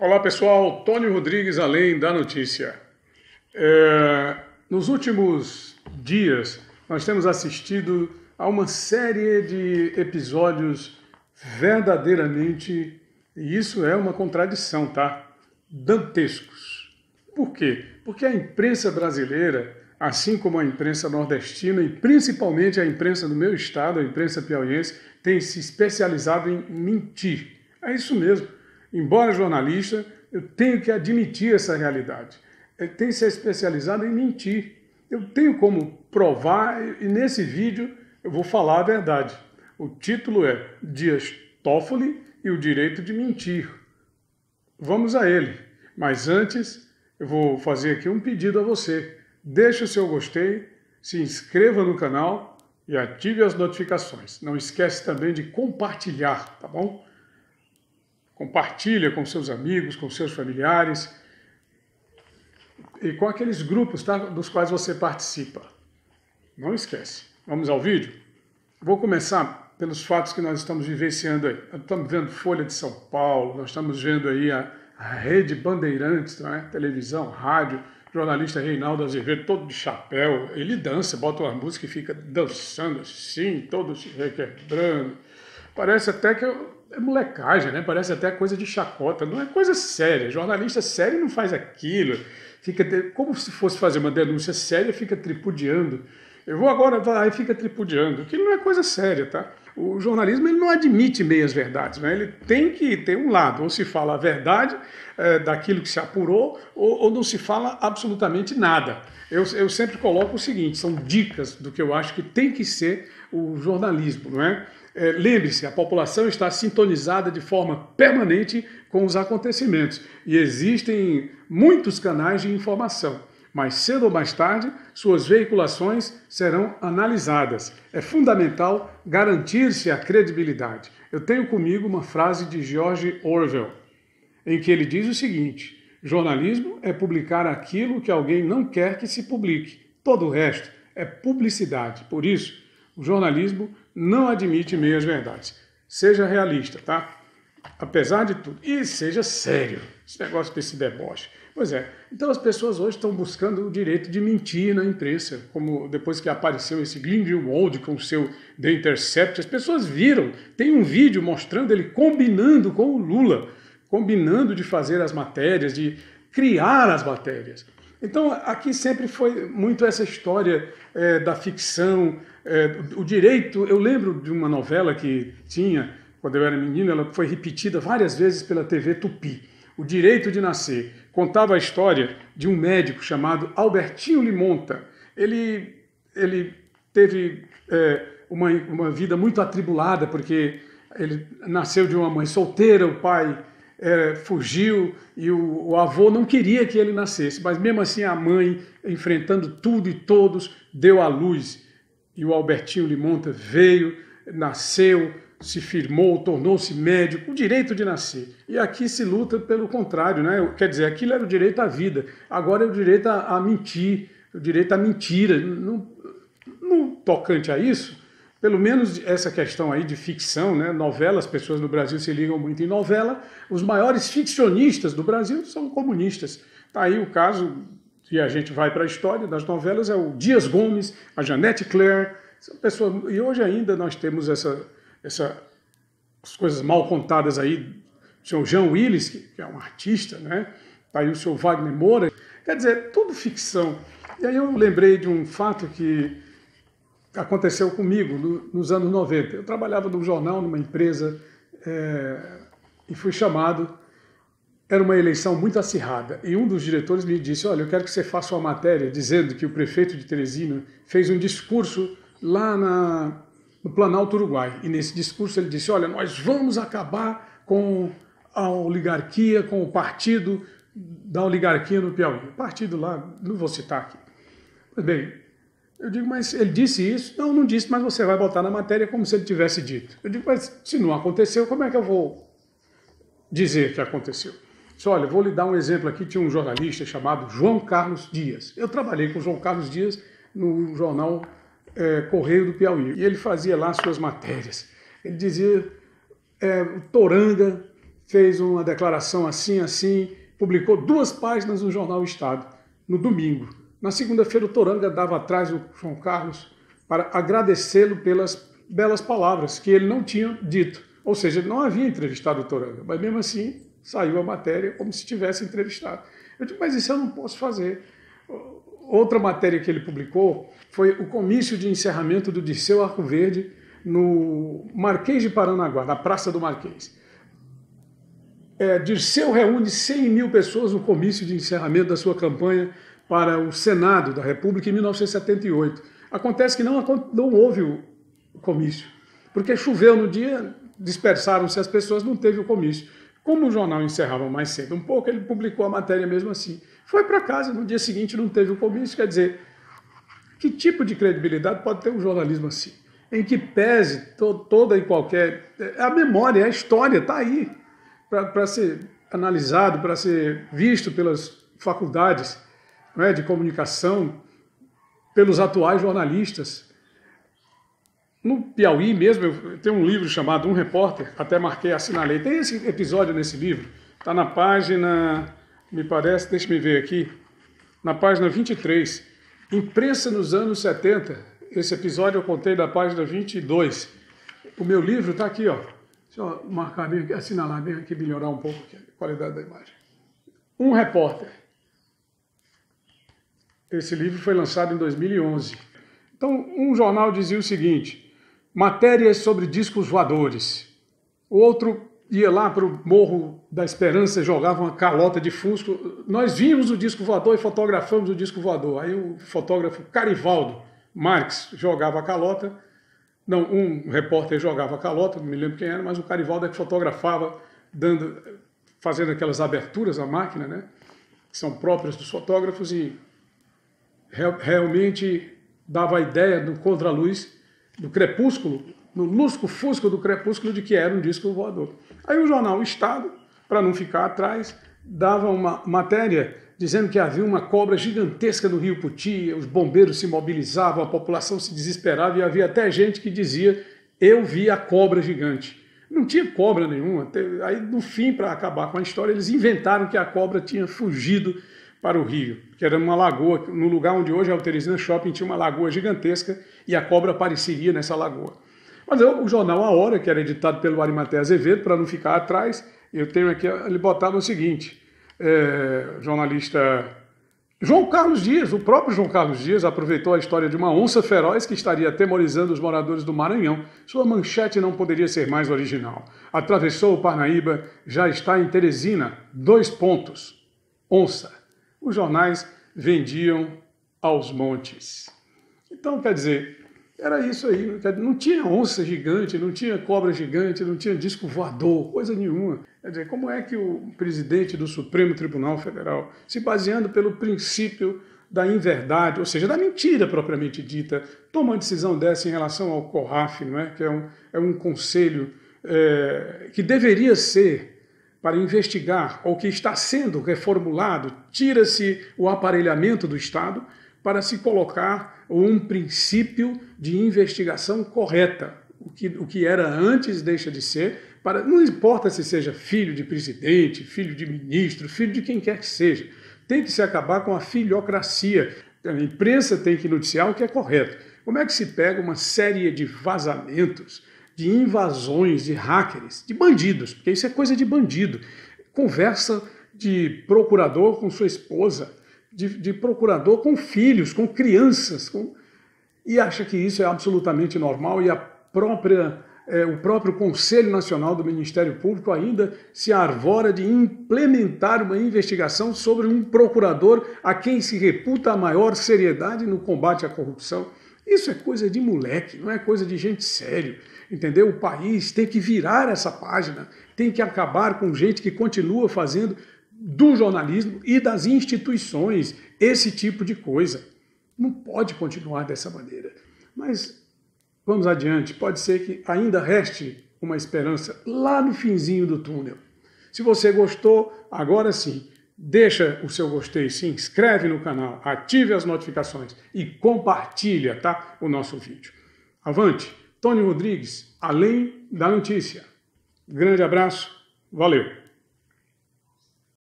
Olá pessoal, Tony Rodrigues, além da notícia. É, nos últimos dias, nós temos assistido a uma série de episódios verdadeiramente, e isso é uma contradição, tá? Dantescos. Por quê? Porque a imprensa brasileira, assim como a imprensa nordestina e principalmente a imprensa do meu estado, a imprensa piauiense, tem se especializado em mentir. É isso mesmo embora jornalista, eu tenho que admitir essa realidade. Ele é, tem ser especializado em mentir. Eu tenho como provar e nesse vídeo eu vou falar a verdade. O título é Dias Toffoli e o direito de mentir. Vamos a ele. Mas antes, eu vou fazer aqui um pedido a você. Deixe o seu gostei, se inscreva no canal e ative as notificações. Não esquece também de compartilhar, tá bom? compartilha com seus amigos, com seus familiares e com aqueles grupos tá, dos quais você participa. Não esquece. Vamos ao vídeo? Vou começar pelos fatos que nós estamos vivenciando aí. Nós estamos vendo Folha de São Paulo, nós estamos vendo aí a, a rede Bandeirantes, né? televisão, rádio, jornalista Reinaldo Azevedo, todo de chapéu, ele dança, bota uma música e fica dançando assim, todo se requebrando. Parece até que é molecagem, né? Parece até coisa de chacota. Não é coisa séria. Jornalista sério não faz aquilo. Fica como se fosse fazer uma denúncia séria, fica tripudiando. Eu vou agora lá e fica tripudiando, que não é coisa séria, tá? o jornalismo ele não admite meias verdades, né? ele tem que ter um lado, ou se fala a verdade é, daquilo que se apurou, ou, ou, não se fala absolutamente nada. Eu, eu sempre coloco o seguinte: são dicas do que eu acho que tem que ser o jornalismo, não é? É, Lembre-se, a população está sintonizada de forma permanente com os acontecimentos e existem muitos canais de informação mais cedo ou mais tarde, suas veiculações serão analisadas. É fundamental garantir-se a credibilidade. Eu tenho comigo uma frase de George Orwell, em que ele diz o seguinte: jornalismo é publicar aquilo que alguém não quer que se publique. Todo o resto é publicidade. Por isso, o jornalismo não admite meias-verdades. Seja realista, tá? Apesar de tudo. E seja sério. Esse negócio desse deboche. Pois é. Então as pessoas hoje estão buscando o direito de mentir na imprensa, como depois que apareceu esse Grindelwald com o seu The Intercept, as pessoas viram, tem um vídeo mostrando ele combinando com o Lula, combinando de fazer as matérias, de criar as matérias. Então aqui sempre foi muito essa história é, da ficção, é, o direito. Eu lembro de uma novela que tinha quando eu era menino, ela foi repetida várias vezes pela TV Tupi o Direito de Nascer, contava a história de um médico chamado Albertinho Limonta. Ele, ele teve é, uma, uma vida muito atribulada, porque ele nasceu de uma mãe solteira, o pai é, fugiu e o, o, avô não queria que ele nascesse, mas mesmo assim a mãe, enfrentando tudo e todos, deu à luz. E o Albertinho Limonta veio, nasceu, se firmou, tornou-se médico, o direito de nascer. E aqui se luta pelo contrário, né? Quer dizer, aquilo era o direito à vida, agora é o direito a, a mentir, o direito à mentira. No, no, tocante a isso, pelo menos essa questão aí de ficção, né? Novela, as pessoas no Brasil se ligam muito em novela. Os maiores ficcionistas do Brasil são comunistas. Tá aí o caso, e a gente vai para a história das novelas, é o Dias Gomes, a Janete Claire. São pessoas, e hoje ainda nós temos essa essa, as coisas mal contadas aí, o senhor Jean Willis, que, que é um artista, né? Tá aí o senhor Wagner Moura. Quer dizer, tudo ficção. E aí eu lembrei de um fato que aconteceu comigo no, nos anos 90. Eu trabalhava num jornal, numa empresa, é, e fui chamado. Era uma eleição muito acirrada. E um dos diretores me disse: Olha, eu quero que você faça uma matéria dizendo que o prefeito de Teresina fez um discurso lá na no Planalto Uruguai. E nesse discurso ele disse: Olha, nós vamos acabar com a oligarquia, com o partido da oligarquia no Piauí. O partido lá, não vou citar aqui. Pois bem, eu digo, mas ele disse isso? Não, não disse, mas você vai botar na matéria como se ele tivesse dito. Eu digo, mas se não aconteceu, como é que eu vou dizer que aconteceu? Disse, olha, vou lhe dar um exemplo aqui. Tinha um jornalista chamado João Carlos Dias. Eu trabalhei com João Carlos Dias no jornal é, Correio do Piauí. E ele fazia lá suas matérias. Ele dizia: é, Toranga fez uma declaração assim, assim, publicou duas páginas no jornal Estado, no domingo. Na segunda-feira, o Toranga dava atrás o João Carlos para agradecê-lo pelas belas palavras que ele não tinha dito. Ou seja, ele não havia entrevistado o Toranga, mas mesmo assim saiu a matéria como se tivesse entrevistado. Eu digo, mas isso eu não posso fazer. Outra matéria que ele publicou foi o comício de encerramento do Dirceu Arco Verde no Marquês de Paranaguá, na Praça do Marquês. É, Dirceu reúne 100 mil pessoas no comício de encerramento da sua campanha para o Senado da República em 1978. Acontece que não, não houve o comício, porque choveu no dia, dispersaram-se as pessoas, não teve o comício. Como o jornal encerrava mais cedo um pouco, ele publicou a matéria mesmo assim foi para casa, no dia seguinte não teve o comício. Quer dizer, que tipo de credibilidade pode ter um jornalismo assim? Em que pese to, toda e qualquer. É, a memória, a história está aí para ser analisado, para ser visto pelas faculdades é, de comunicação, pelos atuais jornalistas. No Piauí mesmo, tem um livro chamado Um Repórter, até marquei, assinalei. Tem esse episódio nesse livro, está na página me parece, deixe-me ver aqui, na página 23, imprensa nos anos 70. Esse episódio eu contei da página 22. O meu livro está aqui, ó. Deixa eu marcar bem, assinalar bem aqui, melhorar um pouco a qualidade da imagem. Um repórter. Esse livro foi lançado em 2011. Então, um jornal dizia o seguinte: matérias sobre discos voadores. O outro, ia lá para o Morro da Esperança, jogava uma calota de fusco. Nós vimos o disco voador e fotografamos o disco voador. Aí o fotógrafo Carivaldo Marques jogava a calota. Não, um repórter jogava a calota, não me lembro quem era, mas o Carivaldo é que fotografava, dando, fazendo aquelas aberturas à máquina, né? Que são próprias dos fotógrafos e realmente dava a ideia do contraluz, do crepúsculo no lusco-fusco do crepúsculo de que era um disco voador. Aí o jornal Estado, para não ficar atrás, dava uma matéria dizendo que havia uma cobra gigantesca no Rio Puti, os bombeiros se mobilizavam, a população se desesperava e havia até gente que dizia: Eu vi a cobra gigante. Não tinha cobra nenhuma. Aí, no fim, para acabar com a história, eles inventaram que a cobra tinha fugido para o rio, que era uma lagoa, no lugar onde hoje é o Teresina Shopping, tinha uma lagoa gigantesca e a cobra apareceria nessa lagoa. Mas eu, o jornal A Hora, que era editado pelo Arimaté Azevedo, para não ficar atrás, eu tenho aqui, ele botava o seguinte, é, jornalista João Carlos Dias, o próprio João Carlos Dias, aproveitou a história de uma onça feroz que estaria atemorizando os moradores do Maranhão. Sua manchete não poderia ser mais original. Atravessou o Parnaíba, já está em Teresina. Dois pontos. Onça. Os jornais vendiam aos montes. Então, quer dizer, era isso aí. Não tinha onça gigante, não tinha cobra gigante, não tinha disco voador, coisa nenhuma. Quer dizer, como é que o presidente do Supremo Tribunal Federal, se baseando pelo princípio da inverdade, ou seja, da mentira propriamente dita, toma uma decisão dessa em relação ao CORAF, não é? que é um, é um conselho é, que deveria ser para investigar o que está sendo reformulado, tira-se o aparelhamento do Estado, para se colocar um princípio de investigação correta. O que, o que era antes deixa de ser, para, não importa se seja filho de presidente, filho de ministro, filho de quem quer que seja. Tem que se acabar com a filiocracia. A imprensa tem que noticiar o que é correto. Como é que se pega uma série de vazamentos, de invasões, de hackers, de bandidos? Porque isso é coisa de bandido. Conversa de procurador com sua esposa, de, de procurador com filhos, com crianças, com... e acha que isso é absolutamente normal e a própria é, o próprio Conselho Nacional do Ministério Público ainda se arvora de implementar uma investigação sobre um procurador a quem se reputa a maior seriedade no combate à corrupção. Isso é coisa de moleque, não é coisa de gente sério, entendeu? O país tem que virar essa página, tem que acabar com gente que continua fazendo do jornalismo e das instituições esse tipo de coisa. Não pode continuar dessa maneira. Mas vamos adiante, pode ser que ainda reste uma esperança lá no finzinho do túnel. Se você gostou, agora sim, deixa o seu gostei, se inscreve no canal, ative as notificações e compartilha, tá, o nosso vídeo. Avante, Tony Rodrigues, além da notícia. Grande abraço, valeu.